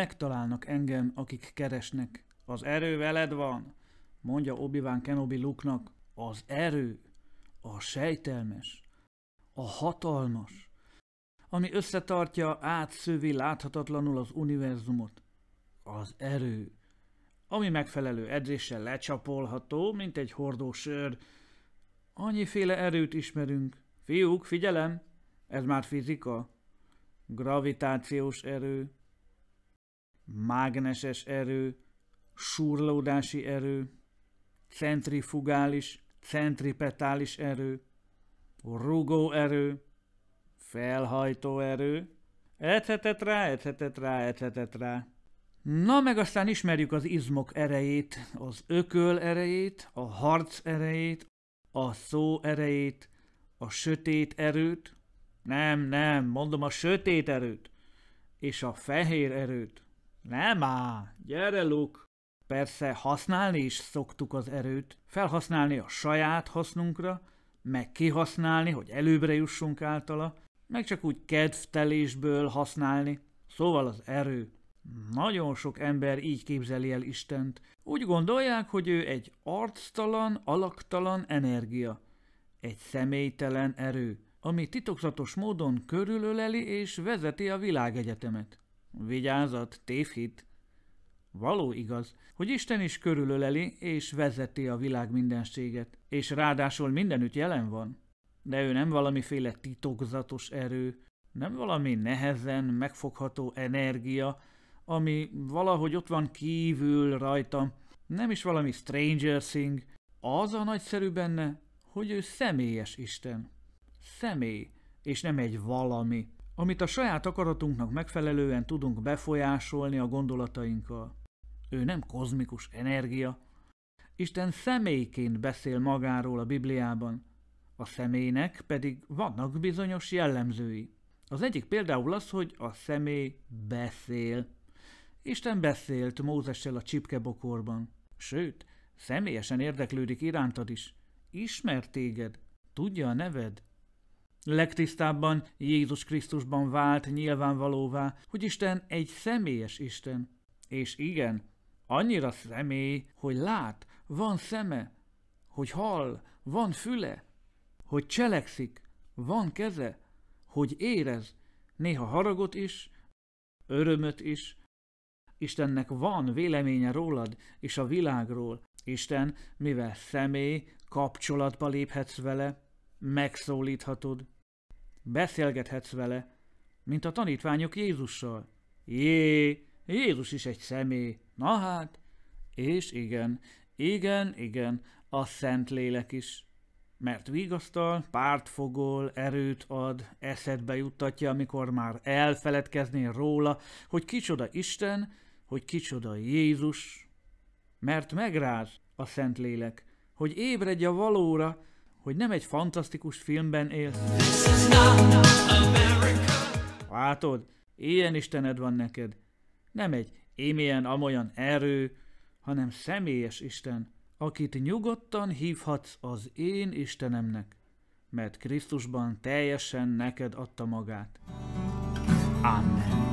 Megtalálnak engem, akik keresnek. Az erő veled van, mondja Obi-Wan Kenobi Luke-nak. Az erő, a sejtelmes, a hatalmas, ami összetartja, átszövi láthatatlanul az univerzumot. Az erő, ami megfelelő edzéssel lecsapolható, mint egy hordó sör. Annyiféle erőt ismerünk. Fiúk, figyelem, ez már fizika. Gravitációs erő, mágneses erő, súrlódási erő, centrifugális, centripetális erő, rugó erő, felhajtó erő, edhetett rá, edhetett rá, edhetett rá. Na meg aztán ismerjük az izmok erejét, az ököl erejét, a harc erejét, a szó erejét, a sötét erőt, nem, nem, mondom a sötét erőt, és a fehér erőt. Nem á, gyere Luke! Persze használni is szoktuk az erőt, felhasználni a saját hasznunkra, meg kihasználni, hogy előbbre jussunk általa, meg csak úgy kedvtelésből használni. Szóval az erő. Nagyon sok ember így képzeli el Istent. Úgy gondolják, hogy ő egy arctalan, alaktalan energia. Egy személytelen erő, ami titokzatos módon körülöleli és vezeti a világegyetemet. Vigyázat, tévhit! Való igaz, hogy Isten is körülöleli és vezeti a világ mindenséget, és ráadásul mindenütt jelen van. De ő nem valamiféle titokzatos erő, nem valami nehezen megfogható energia, ami valahogy ott van kívül rajtam, nem is valami Stranger Thing, az a nagyszerű benne, hogy ő személyes Isten. Személy, és nem egy valami amit a saját akaratunknak megfelelően tudunk befolyásolni a gondolatainkkal. Ő nem kozmikus energia. Isten személyként beszél magáról a Bibliában, a személynek pedig vannak bizonyos jellemzői. Az egyik például az, hogy a személy beszél. Isten beszélt Mózessel a csipkebokorban. Sőt, személyesen érdeklődik irántad is. Ismer téged, tudja a neved, Legtisztábban Jézus Krisztusban vált nyilvánvalóvá, hogy Isten egy személyes Isten. És igen, annyira személy, hogy lát, van szeme, hogy hall, van füle, hogy cselekszik, van keze, hogy érez, néha haragot is, örömöt is. Istennek van véleménye rólad és a világról. Isten, mivel személy, kapcsolatba léphetsz vele, megszólíthatod. Beszélgethetsz vele, mint a tanítványok Jézussal. Jé, Jézus is egy személy. Na hát, és igen, igen, igen, a szent lélek is. Mert vigasztal, pártfogol, erőt ad, eszedbe juttatja, amikor már elfeledkeznél róla, hogy kicsoda Isten, hogy kicsoda Jézus. Mert megráz a szent lélek, hogy ébredj a valóra, hogy nem egy fantasztikus filmben élsz. Látod, ilyen istened van neked. Nem egy émilyen, amolyan erő, hanem személyes Isten, akit nyugodtan hívhatsz az én Istenemnek, mert Krisztusban teljesen neked adta magát. Amen.